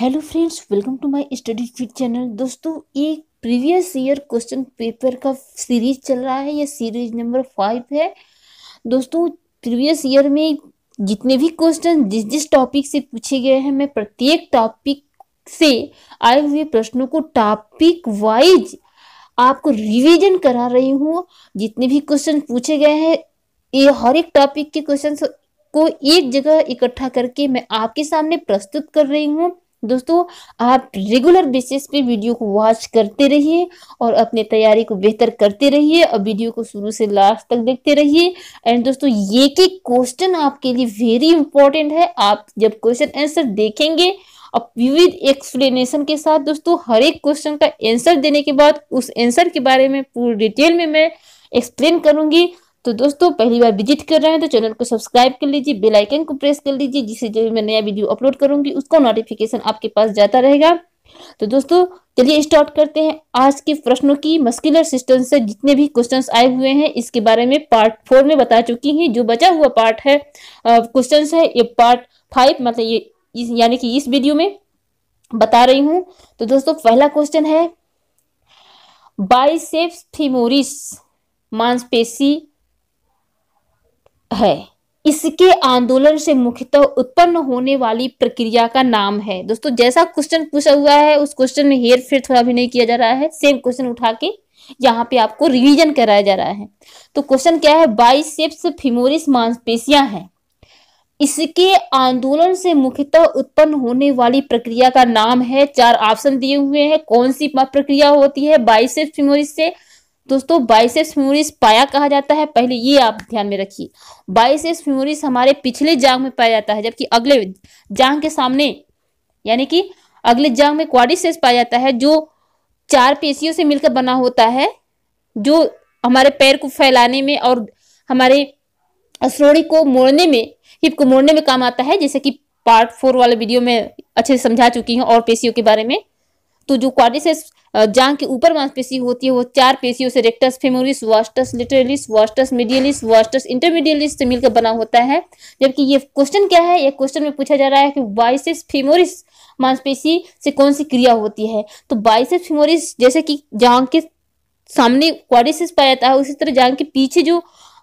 hello friends welcome to my study fit channel दोस्तों ये previous year question paper का series चल रहा है ये सीरीज नंबर फाइव है दोस्तों प्रीवियस ईयर में जितने भी क्वेश्चन जिस जिस टॉपिक से पूछे गए हैं मैं प्रत्येक टॉपिक से आए हुए प्रश्नों को टॉपिक वाइज आपको रिवीजन करा रही हूँ जितने भी क्वेश्चन पूछे गए हैं ये हर एक टॉपिक के क्वेश्चन को एक जगह इकट्ठा करके मैं आपके सामने प्रस्तुत कर रही हूँ दोस्तों आप रेगुलर बेसिस पे वीडियो को वॉच करते रहिए और अपने तैयारी को बेहतर करते रहिए और वीडियो को शुरू से लास्ट तक देखते रहिए एंड दोस्तों ये कि क्वेश्चन आपके लिए वेरी इंपॉर्टेंट है आप जब क्वेश्चन आंसर देखेंगे अब विविध एक्सप्लेनेशन के साथ दोस्तों हर एक क्वेश्चन का आंसर देने के बाद उस आंसर के बारे में पूरी डिटेल में मैं एक्सप्लेन करूंगी तो दोस्तों पहली बार विजिट कर रहे हैं तो चैनल को सब्सक्राइब कर लीजिए बेल आइकन को प्रेस कर लीजिए जिससे जो भी मैं नया वीडियो अपलोड करूंगी उसका नोटिफिकेशन आपके पास जाता रहेगा तो दोस्तों चलिए स्टार्ट करते हैं आज के प्रश्नों की मस्कुलर सिस्टम से जितने भी क्वेश्चंस आए हुए हैं इसके बारे में पार्ट फोर में बता चुकी हैं जो बचा हुआ पार्ट है क्वेश्चंस है ये पार्ट फाइव मतलब ये यानी कि इस वीडियो में बता रही हूँ तो दोस्तों पहला क्वेश्चन है बाइसेप्स फीमोरिस मांसपेशी है इसके आंदोलन से मुख्यतः उत्पन्न होने वाली प्रक्रिया का नाम है दोस्तों जैसा क्वेश्चन पूछा हुआ है उस क्वेश्चन में हेर फेर थोड़ा भी नहीं किया जा रहा है सेम क्वेश्चन उठा के यहाँ पे आपको रिवीजन कराया जा रहा है तो क्वेश्चन क्या है बाइसेप्स फिमोरिस मांसपेशियां हैं इसके आंदोलन से मुख्यतः उत्पन्न होने वाली प्रक्रिया का नाम है चार ऑप्शन दिए हुए हैं कौन सी प्रक्रिया होती है बाइसेप्स फिमोरिस से दोस्तों बाइसेप्स फ्यूमरिस पाया कहा जाता है पहले ये आप ध्यान में रखिए बाइसेप्स फ्यूमरिस हमारे पिछले जांग में पाया जाता है जबकि अगले जांग के सामने यानी कि अगले जांग में क्वाडिसेप्स पाया जाता है जो चार पेशियों से मिलकर बना होता है जो हमारे पैर को फैलाने में और हमारे श्रोणी को मोड़ने में हिप को मोड़ने में काम आता है जैसे कि पार्ट फोर वाले वीडियो में अच्छे से समझा चुकी हूँ और पेशियों के बारे में तो जो क्वारिसेस जांग के ऊपर मांसपेशी होती है वो चार पेशियों से rectus femoris vastus lateralis vastus medialis vastus intermedialis से मिलकर बना होता है जबकि ये क्वेश्चन क्या है ये क्वेश्चन में पूछा जा रहा है कि बाइसेस फेमोरिस मांसपेशी से कौन सी क्रिया होती है तो बाइसिस फेमोरिस जैसे कि जांग के सामने क्वाड्रिसेप्स पाया जाता है उसी तरह जांग के पीछे जो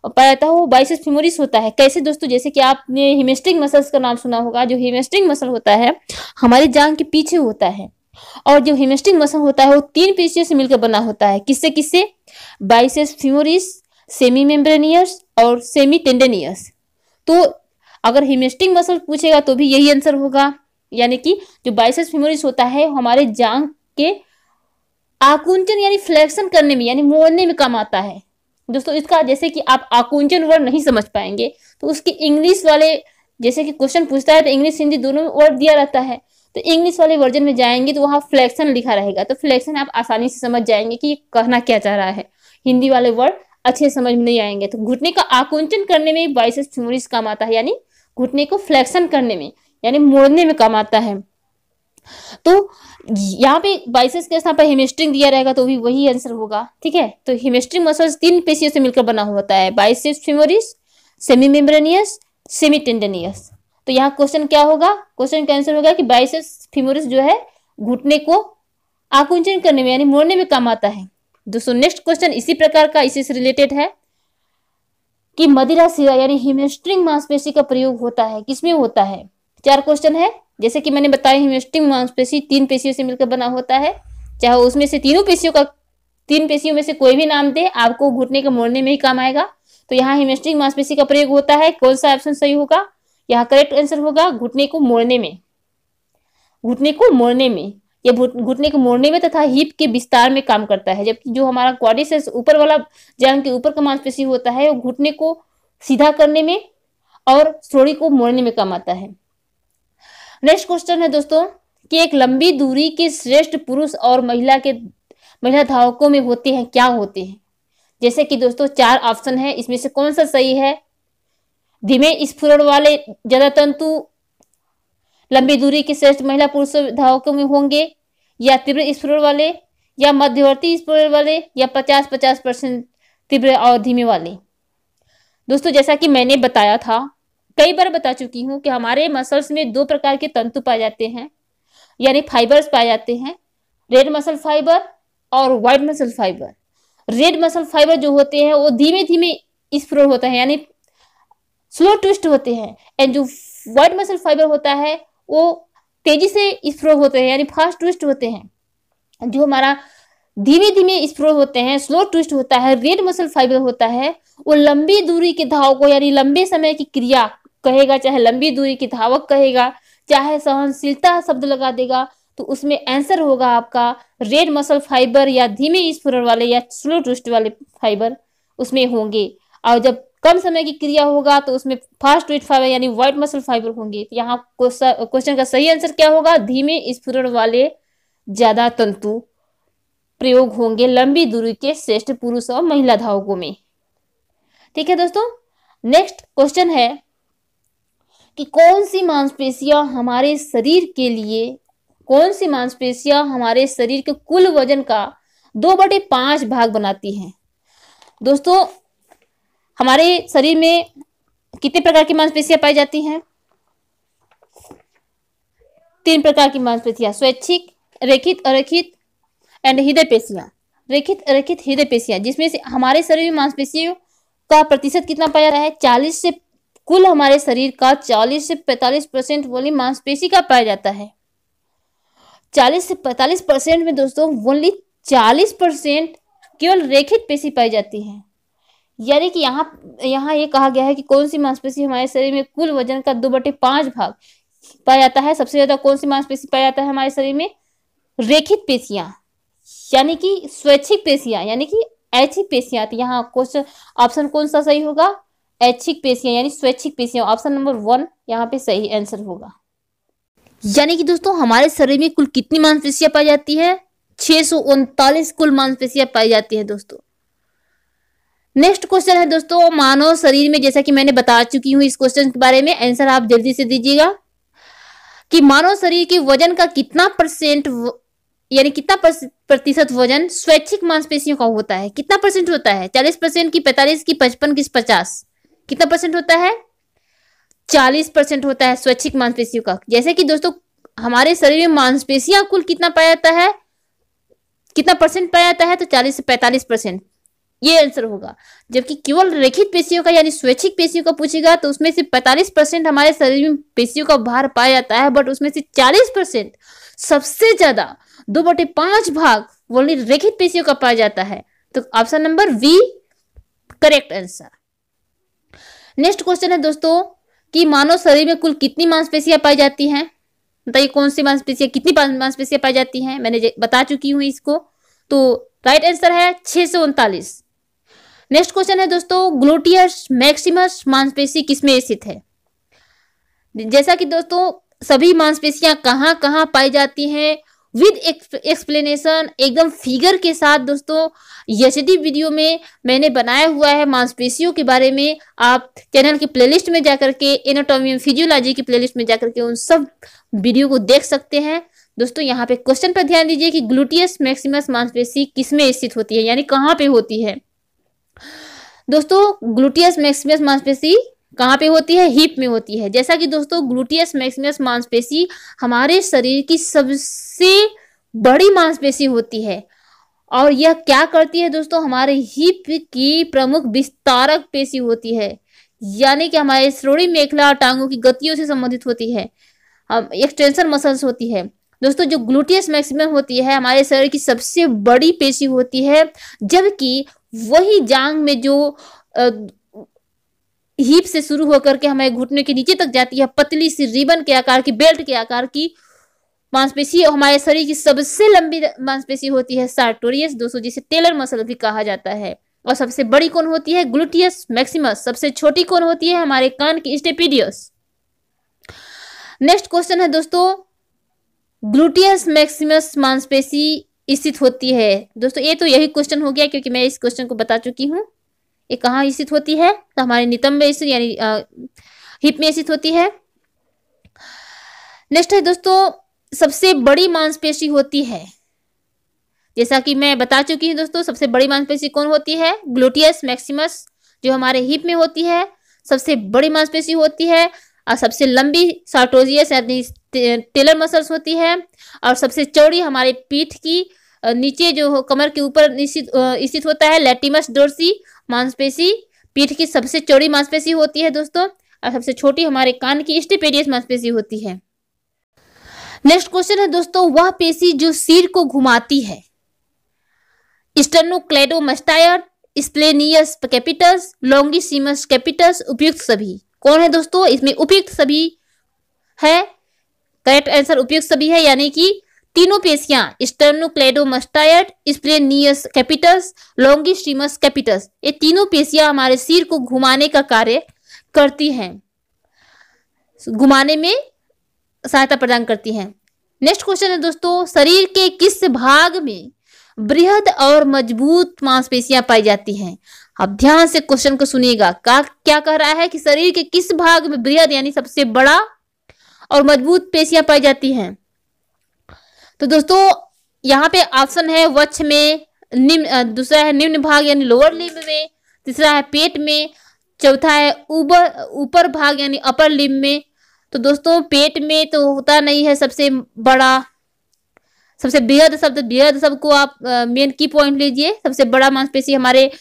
पाया जाता है वो बाइसेप्स फेमोरिस होता है कैसे दोस्तों जैसे कि आपने हिमेस्टिक मसल्स का नाम सुना होगा जो हिमेस्टिक मसल होता है हमारे जांग के पीछे होता है और जो हिमेस्टिक मसल होता है वो तीन पेशियों से मिलकर बना होता है किससे किससे बाइसेस फ्यूमोरिस सेमी मेम्ब्रेनियस और सेमी टेंडेनियस तो अगर हिमेस्टिक मसल पूछेगा तो भी यही आंसर होगा यानी कि जो बाइसेस फ्यूमोरिस होता है हमारे जांग के आकुंचन यानी फ्लेक्शन करने में यानी मोड़ने में काम आता है दोस्तों इसका जैसे कि आप आकुंचन वर्ड नहीं समझ पाएंगे तो उसके इंग्लिश वाले जैसे कि क्वेश्चन पूछता है तो इंग्लिश हिंदी दोनों में वर्ड दिया रहता है तो इंग्लिश वाले वर्जन में जाएंगे तो वहां फ्लेक्शन लिखा रहेगा तो फ्लेक्शन आप आसानी से समझ जाएंगे कि कहना क्या चाह रहा है हिंदी वाले वर्ड अच्छे समझ में नहीं आएंगे तो घुटने का आकुंचन करने में बाइसेप्स फ्यूमरिस काम आता है यानी घुटने को फ्लेक्शन करने में यानी मोड़ने में काम आता है तो यहाँ पे बाइसेस के स्थान पर हेमेस्ट्रिंग दिया रहेगा तो भी वही आंसर होगा ठीक है तो हेमेस्ट्रिंग मसल्स तीन पेशियों से मिलकर बना होता है biceps femoris semi membranosus semi tendinosus तो यहाँ क्वेश्चन क्या होगा क्वेश्चन का आंसर होगा कि बाइसेप्स फिमोरिस जो है घुटने को आकुंचन करने में यानी मोड़ने में काम आता है दोस्तों नेक्स्ट क्वेश्चन इसी प्रकार का इसी से रिलेटेड है कि मदिरा सिरा यानी हिमेस्ट्रिंग मांसपेशी का प्रयोग होता है किसमें होता है चार क्वेश्चन है जैसे कि मैंने बताया हिमेस्ट्रिंग मांसपेशी तीन पेशियों से मिलकर बना होता है चाहे उसमें से तीनों पेशियों का तीन पेशियों में से कोई भी नाम दे आपको घुटने का मोड़ने में ही काम आएगा तो यहाँ हिमेस्ट्रिंग मांसपेशी का प्रयोग होता है कौन सा ऑप्शन सही होगा यहाँ करेक्ट आंसर होगा घुटने को मोड़ने में घुटने को मोड़ने में यह घुटने को मोड़ने में तथा हिप के विस्तार में काम करता है जबकि जो हमारा क्वाडिस ऊपर वाला जांग के ऊपर का मांसपेशी होता है वो घुटने को सीधा करने में और सोड़ी को मोड़ने में काम आता है नेक्स्ट क्वेश्चन है दोस्तों कि एक लंबी दूरी के श्रेष्ठ पुरुष और महिला के महिला धावकों में होते हैं क्या होते हैं जैसे कि दोस्तों चार ऑप्शन है इसमें से कौन सा सही है धीमे स्फुरण वाले ज्यादा तंतु लंबी दूरी के श्रेष्ठ महिला पुरुष धावकों में होंगे या तीव्र स्फुरण वाले या मध्यवर्ती स्फुरण वाले या पचास पचास परसेंट तीव्र और धीमे वाले दोस्तों जैसा कि मैंने बताया था कई बार बता चुकी हूं कि हमारे मसल्स में दो प्रकार के तंतु पाए जाते हैं यानी फाइबर्स पाए जाते हैं रेड मसल फाइबर और white muscle fibre red muscle fibre जो होते हैं वो धीमे धीमे स्फुर होता है यानी स्लो ट्विस्ट होते हैं एंड जो वाइट मसल फाइबर होता है वो तेजी से स्प्रो होते हैं यानी फास्ट ट्विस्ट होते हैं जो हमारा धीमे धीमे स्प्रो होते हैं स्लो ट्विस्ट होता है रेड मसल फाइबर होता है वो लंबी दूरी के धाव को यानी लंबे समय की क्रिया कहेगा चाहे लंबी दूरी की धावक कहेगा चाहे सहनशीलता शब्द लगा देगा तो उसमें आंसर होगा आपका रेड मसल फाइबर या धीमे स्प्रो वाले या स्लो ट्विस्ट वाले फाइबर उसमें होंगे और जब कम समय की क्रिया होगा तो उसमें फास्ट वेट फाइबर यानी व्हाइट मसल फाइबर होंगे तो यहाँ क्वेश्चन का सही आंसर क्या होगा धीमे स्फुरन वाले ज्यादा तंतु प्रयोग होंगे लंबी दूरी के श्रेष्ठ पुरुष और महिला धावकों में ठीक है दोस्तों नेक्स्ट क्वेश्चन है कि कौन सी मांसपेशियां हमारे शरीर के लिए कौन सी मांसपेशियां हमारे शरीर के कुल वजन का दो बटे पांच भाग बनाती हैं दोस्तों हमारे शरीर में कितने प्रकार की मांसपेशियां पाई जाती हैं तीन प्रकार की मांसपेशियां स्वैच्छिक रेखित अरेखित एंड हृदय पेशियां रेखित अरेखित हृदय पेशियां जिसमें से हमारे शरीर में मांसपेशियों का प्रतिशत कितना पाया जाता है चालीस से कुल हमारे शरीर का चालीस से पैतालीस परसेंट वोली मांसपेशी का पाया जाता है चालीस से पैतालीस परसेंट में दोस्तों वोली चालीस परसेंट केवल रेखित पेशी पाई जाती है यानी कि यहाँ यहाँ ये यह कहा गया है कि कौन सी मांसपेशी हमारे शरीर में कुल वजन का दो बटे पांच भाग पाया जाता है सबसे ज्यादा कौन सी मांसपेशी पाया जाता है हमारे शरीर में रेखित पेशियां यानी कि स्वैच्छिक पेशियां यानी कि ऐच्छिक पेशियां तो यहाँ क्वेश्चन ऑप्शन कौन सा सही होगा ऐच्छिक पेशियां यानी स्वैच्छिक पेशियां ऑप्शन नंबर वन यहाँ पे सही आंसर होगा यानी कि दोस्तों हमारे शरीर में कुल कितनी मांसपेशियां पाई जाती है छह सौ उनतालीस कुल मांसपेशियां पाई जाती है दोस्तों नेक्स्ट क्वेश्चन है दोस्तों मानव शरीर में जैसा कि मैंने बता चुकी हूँ इस क्वेश्चन के बारे में आंसर आप जल्दी से दीजिएगा कि मानव शरीर के वजन का कितना परसेंट यानी कितना प्रतिशत वजन स्वैच्छिक मांसपेशियों का होता है कितना परसेंट होता है चालीस परसेंट की पैतालीस की पचपन की पचास कितना परसेंट होता है चालीस परसेंट होता है स्वैच्छिक मांसपेशियों का जैसे कि दोस्तों हमारे शरीर में मांसपेशियां कुल कितना पाया जाता है कितना परसेंट पाया जाता है तो चालीस से पैंतालीस परसेंट ये आंसर होगा जबकि केवल रेखित पेशियों का यानी स्वैच्छिक पेशियों का पूछेगा तो उसमें से 45 परसेंट हमारे शरीर में पेशियों का भार पाया जाता है बट उसमें से 40 परसेंट सबसे ज्यादा दो बटे पांच भाग ओनली रेखित पेशियों का पाया जाता है तो option number B correct answer next question है दोस्तों कि मानव शरीर में कुल कितनी मांसपेशियां पाई जाती है बताइए कौन सी मांसपेशियां कितनी मांसपेशियां पाई जाती है मैंने बता चुकी हूँ इसको तो राइट आंसर है छह सौ उनतालीस नेक्स्ट क्वेश्चन है दोस्तों ग्लूटियस मैक्सिमस मांसपेशी किसमें स्थित है जैसा कि दोस्तों सभी मांसपेशियां कहाँ कहाँ पाई जाती हैं विद एक्सप्लेनेशन एकदम फिगर के साथ दोस्तों यशदी वीडियो में मैंने बनाया हुआ है मांसपेशियों के बारे में आप चैनल की प्लेलिस्ट में जाकर के एनाटोमी फिजियोलॉजी की प्लेलिस्ट में जाकर के उन सब वीडियो को देख सकते हैं दोस्तों यहाँ पे क्वेश्चन पर ध्यान दीजिए कि ग्लूटियस मैक्सिमस मांसपेशी किसमें स्थित होती है यानी कहाँ पे होती है दोस्तों ग्लूटियस मैक्सिमस मांसपेशी कहाँ पे होती है हिप में होती है जैसा कि दोस्तों ग्लूटियस मैक्सिमस मांसपेशी हमारे शरीर की सबसे बड़ी मांसपेशी होती है और यह क्या करती है दोस्तों हमारे हिप की प्रमुख विस्तारक पेशी होती है यानी कि हमारे श्रोणी मेखला और टांगों की गतियों से संबंधित होती है एक्सटेंशन मसल्स होती है दोस्तों जो ग्लूटियस मैक्सिमम होती है हमारे शरीर की सबसे बड़ी पेशी होती है जबकि वही जांग में जो हिप से शुरू होकर के हमारे घुटने के नीचे तक जाती है पतली सी रिबन के आकार की बेल्ट के आकार की मांसपेशी हमारे शरीर की सबसे लंबी मांसपेशी होती है सार्टोरियस दोस्तों जिसे टेलर मसल भी कहा जाता है और सबसे बड़ी कौन होती है ग्लूटियस मैक्सिमस सबसे छोटी कौन होती है हमारे कान की स्टेपीडियस नेक्स्ट क्वेश्चन है दोस्तों ग्लूटियस मैक्सिमस मांसपेशी स्थित होती है दोस्तों ये तो यही क्वेश्चन हो गया क्योंकि मैं इस क्वेश्चन को बता चुकी हूँ ये कहाँ स्थित होती है तो हमारे नितंब स्थित यानी हिप में स्थित होती है नेक्स्ट है दोस्तों सबसे बड़ी मांसपेशी होती है जैसा कि मैं बता चुकी हूँ दोस्तों सबसे बड़ी मांसपेशी कौन होती है ग्लूटियस मैक्सिमस जो हमारे हिप में होती है सबसे बड़ी मांसपेशी होती है और सबसे लंबी सार्टोजियस यानी टेलर मसल्स होती है और सबसे चौड़ी हमारे पीठ की नीचे जो कमर के ऊपर स्थित होता है लेटिमस डोरसी मांसपेशी पीठ की सबसे चौड़ी मांसपेशी होती है दोस्तों और सबसे छोटी हमारे कान की स्टेपेडियस मांसपेशी होती है नेक्स्ट क्वेश्चन है दोस्तों वह पेशी जो सिर को घुमाती है sternocleidomastoid splenius capitis longissimus capitis उपयुक्त सभी कौन है दोस्तों इसमें उपयुक्त सभी है करेक्ट आंसर उपयुक्त सभी है यानी कि तीनों पेशियां स्टर्नोक्लेडोमस्टायड स्प्लेनियस कैपिटस लॉन्गिस्ट्रीमस कैपिटस ये तीनों पेशियां हमारे सिर को घुमाने का कार्य करती हैं घुमाने में सहायता प्रदान करती हैं नेक्स्ट क्वेश्चन है दोस्तों शरीर के किस भाग में बृहद और मजबूत मांसपेशियां पाई जाती हैं अब ध्यान से क्वेश्चन को सुनिएगा का क्या कह रहा है कि शरीर के किस भाग में बृहद यानी सबसे बड़ा और मजबूत पेशियां पाई जाती हैं तो दोस्तों यहाँ पे ऑप्शन है वक्ष में निम्न दूसरा है निम्न भाग यानी लोअर लिम में तीसरा है पेट में चौथा है ऊपर ऊपर भाग यानी अपर लिम्ब में तो दोस्तों पेट में तो होता नहीं है सबसे बड़ा सबसे बेहद शब्द बेहद शब्द को आप मेन की पॉइंट लीजिए सबसे बड़ा मांसपेशी हमारे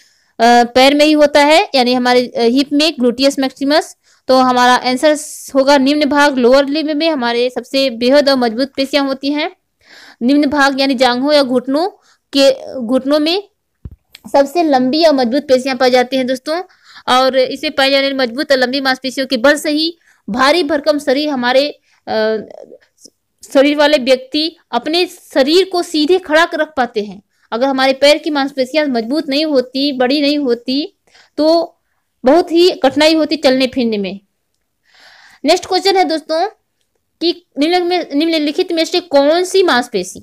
पैर में ही होता है यानी हमारे हिप में ग्लूटियस मैक्सिमस तो हमारा आंसर होगा निम्न भाग लोअर लिम में हमारे सबसे बेहद और मजबूत पेशियां होती हैं निम्न भाग यानी जांघों या घुटनों के घुटनों में सबसे लंबी और मजबूत पेशियां पाई जाती हैं दोस्तों और इसे पाई जाने मजबूत और लंबी मांसपेशियों के बल से ही भारी भरकम शरीर हमारे आ, शरीर वाले व्यक्ति अपने शरीर को सीधे खड़ा रख पाते हैं अगर हमारे पैर की मांसपेशियां मजबूत नहीं होती बड़ी नहीं होती तो बहुत ही कठिनाई होती चलने फिरने में नेक्स्ट क्वेश्चन है दोस्तों कि निम्नलिखित में से कौन सी मांसपेशी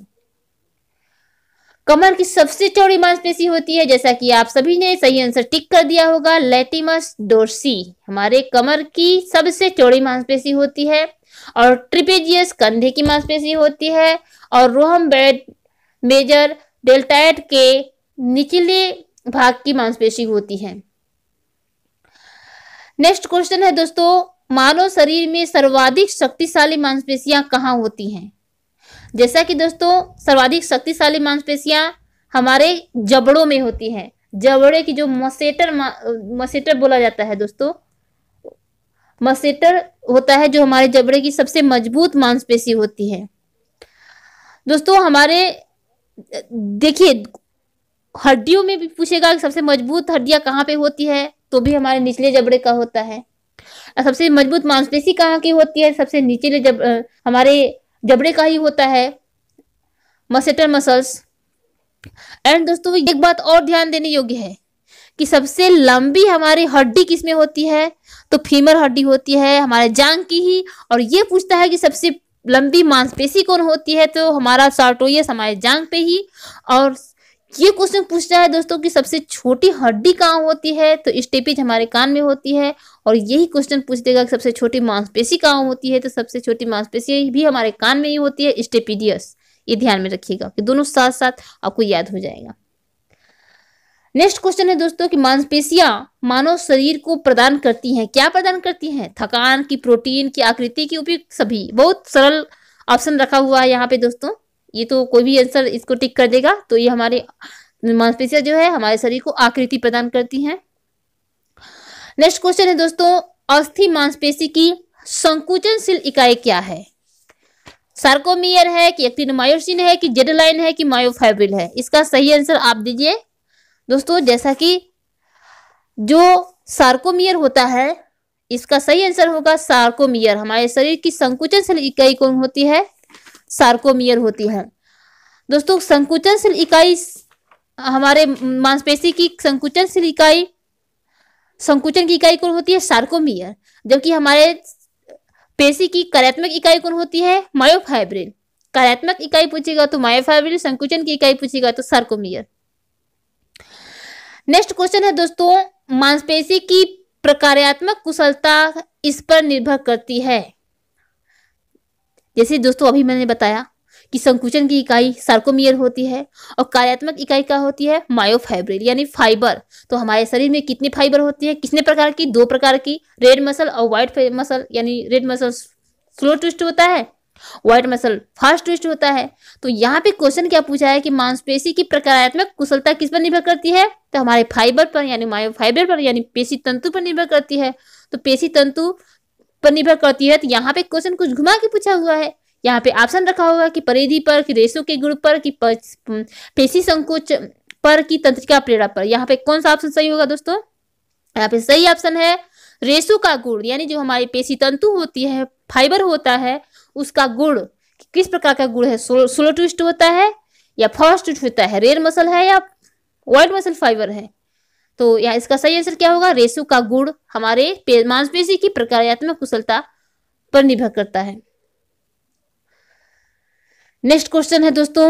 कमर की सबसे चौड़ी मांसपेशी होती है जैसा कि आप सभी ने सही आंसर टिक कर दिया होगा लेटिमस डोर्सी हमारे कमर की सबसे चौड़ी मांसपेशी होती है और ट्रिपेजियस कंधे की मांसपेशी होती है और रोहम बेड मेजर डेल्टाइड के निचले भाग की मांसपेशी होती है नेक्स्ट क्वेश्चन है दोस्तों मानव शरीर में सर्वाधिक शक्तिशाली मांसपेशियां कहाँ होती हैं जैसा कि दोस्तों सर्वाधिक शक्तिशाली मांसपेशियां हमारे जबड़ों में होती हैं जबड़े की जो मसेटर मसेटर बोला जाता है दोस्तों मसेटर होता है जो हमारे जबड़े की सबसे मजबूत मांसपेशी होती है दोस्तों हमारे देखिए हड्डियों में भी पूछेगा सबसे मजबूत हड्डियां कहाँ पे होती है तो भी हमारे निचले जबड़े का होता है सबसे मजबूत मांसपेशी कहाँ की होती है सबसे निचले जब हमारे जबड़े का ही होता है मसेटर मसल्स एंड दोस्तों एक बात और ध्यान देने योग्य है कि सबसे लंबी हमारी हड्डी किसमें होती है तो फीमर हड्डी होती है हमारे जांग की ही और ये पूछता है कि सबसे लंबी मांसपेशी कौन होती है तो हमारा सार्टोयस हमारे जांग पे ही और ये क्वेश्चन पूछता है दोस्तों कि सबसे छोटी हड्डी कहाँ होती है तो स्टेपिज हमारे कान में होती है और यही क्वेश्चन पूछ देगा कि सबसे छोटी मांसपेशी कहाँ होती है तो सबसे छोटी मांसपेशी भी हमारे कान में ही होती है स्टेपिडियस ये ध्यान में रखिएगा कि दोनों साथ साथ आपको याद हो जाएगा नेक्स्ट क्वेश्चन है दोस्तों कि मांसपेशियां मानव शरीर को प्रदान करती हैं क्या प्रदान करती हैं थकान की प्रोटीन की आकृति की उपयुक्त सभी बहुत सरल ऑप्शन रखा हुआ है यहाँ पे दोस्तों ये तो कोई भी आंसर इसको टिक कर देगा तो ये हमारे मांसपेशियां जो है हमारे शरीर को आकृति प्रदान करती है नेक्स्ट क्वेश्चन है दोस्तों अस्थि मांसपेशी की संकुचनशील इकाई क्या है सार्कोमियर है कि मायोसिन है कि जेडलाइन है कि मायोफाइब्रिल है इसका सही आंसर आप दीजिए दोस्तों जैसा कि जो सार्कोमियर होता है इसका सही आंसर होगा सार्कोमियर हमारे शरीर की संकुचनशील इकाई कौन होती है सार्कोमियर होती है दोस्तों संकुचनशील इकाई हमारे मांसपेशी की संकुचनशील इकाई संकुचन की इकाई कौन होती है सार्कोमियर जबकि हमारे पेशी की कार्यात्मक इकाई कौन होती है मायोफाइब्रिल कार्यात्मक इकाई पूछेगा तो मायोफाइब्रिल संकुचन की इकाई पूछेगा तो सार्कोमियर नेक्स्ट क्वेश्चन है दोस्तों मांसपेशी की प्रकार्यात्मक कुशलता इस पर निर्भर करती है जैसे दोस्तों अभी मैंने बताया कि संकुचन की इकाई सार्कोमियर होती है और कार्यात्मक इकाई क्या होती है मायोफाइब्रिल यानी फाइबर तो हमारे शरीर में कितनी फाइबर होती है कितने प्रकार की दो प्रकार की रेड मसल और व्हाइट मसल यानी रेड मसल स्लो ट्विस्ट होता है व्हाइट मसल फास्ट ट्विस्ट होता है तो यहाँ पे क्वेश्चन क्या पूछा है कि मांसपेशी की प्रकारात्मक कुशलता किस पर निर्भर करती है तो हमारे फाइबर पर यानी मायो फाइबर पर यानी पेशी तंतु पर निर्भर करती है तो पेशी तंतु पर निर्भर करती है तो यहाँ पे क्वेश्चन कुछ घुमा के पूछा हुआ है यहाँ पे ऑप्शन रखा हुआ है कि परिधि पर कि रेशों के ग्रुप पर कि पेशी संकोच पर कि तंत्रिका प्रेरणा पर यहाँ पे कौन सा ऑप्शन सही होगा दोस्तों यहाँ पे सही ऑप्शन है रेशों का गुण यानी जो हमारी पेशी तंतु होती है फाइबर होता है उसका गुड़ किस प्रकार का गुड़ है स्लो ट्विस्ट होता है या फास्ट ट्विस्ट होता है रेयर मसल है या वाइट मसल फाइबर है तो यहाँ इसका सही आंसर क्या होगा रेशो का गुड़ हमारे मांसपेशी की प्रक्रियात्मक कुशलता पर निर्भर करता है नेक्स्ट क्वेश्चन है दोस्तों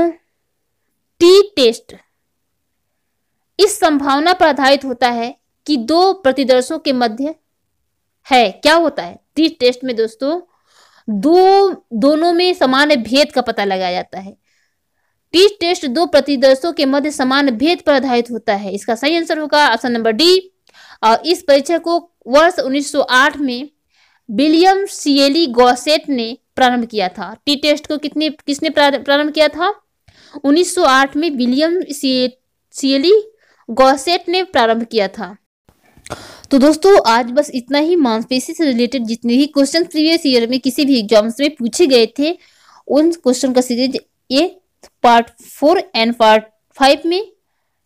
टी टेस्ट इस संभावना पर आधारित होता है कि दो प्रतिदर्शों के मध्य है क्या होता है टी टेस्ट में दोस्तों दो दोनों में समान भेद का पता लगाया जाता है टी टेस्ट दो प्रतिदर्शों के मध्य समान भेद पर आधारित होता है इसका सही आंसर होगा ऑप्शन नंबर डी और इस परीक्षा को वर्ष 1908 में विलियम सीएली गॉसेट ने प्रारंभ किया था टी टेस्ट को कितने किसने प्रारंभ किया था 1908 में विलियम सीएली गॉसेट ने प्रारंभ किया था तो दोस्तों आज बस इतना ही मांसपेशी से रिलेटेड जितने भी क्वेश्चन प्रीवियस ईयर में किसी भी एग्जाम्स में पूछे गए थे उन क्वेश्चन का सीरीज ये part four and part five में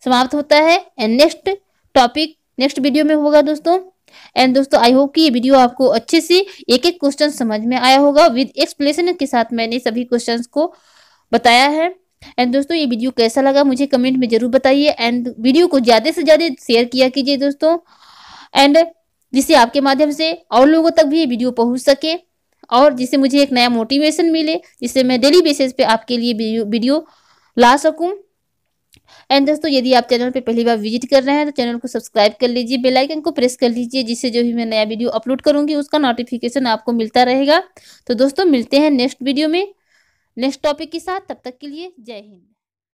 समाप्त होता है and next topic next video में होगा दोस्तों एंड दोस्तों आई होप कि ये वीडियो आपको अच्छे से एक एक क्वेश्चन समझ में आया होगा विद एक्सप्लेनेशन के साथ मैंने सभी क्वेश्चंस को बताया है एंड दोस्तों ये वीडियो कैसा लगा मुझे कमेंट में जरूर बताइए एंड वीडियो को ज़्यादा से ज़्यादा शेयर किया कीजिए दोस्तों एंड जिससे आपके माध्यम से और लोगों तक भी ये वीडियो पहुंच सके और जिससे मुझे एक नया मोटिवेशन मिले जिससे मैं डेली बेसिस पे आपके लिए वीडियो ला सकूं एंड दोस्तों यदि आप चैनल पे पहली बार विजिट कर रहे हैं तो चैनल को सब्सक्राइब कर लीजिए बेल आइकन को प्रेस कर लीजिए जिससे जो भी मैं नया वीडियो अपलोड करूंगी उसका नोटिफिकेशन आपको मिलता रहेगा तो दोस्तों मिलते हैं नेक्स्ट वीडियो में नेक्स्ट टॉपिक के साथ तब तक के लिए जय हिंद